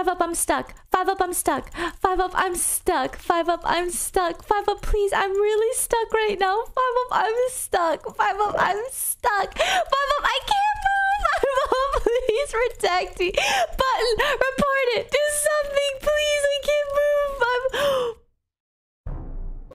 Five up, I'm stuck. Five up, I'm stuck. Five up, I'm stuck. Five up, I'm stuck. Five up, please. I'm really stuck right now. Five up, I'm stuck. Five up, I'm stuck. Five up, I can't move. Five up, please protect me. Button, report.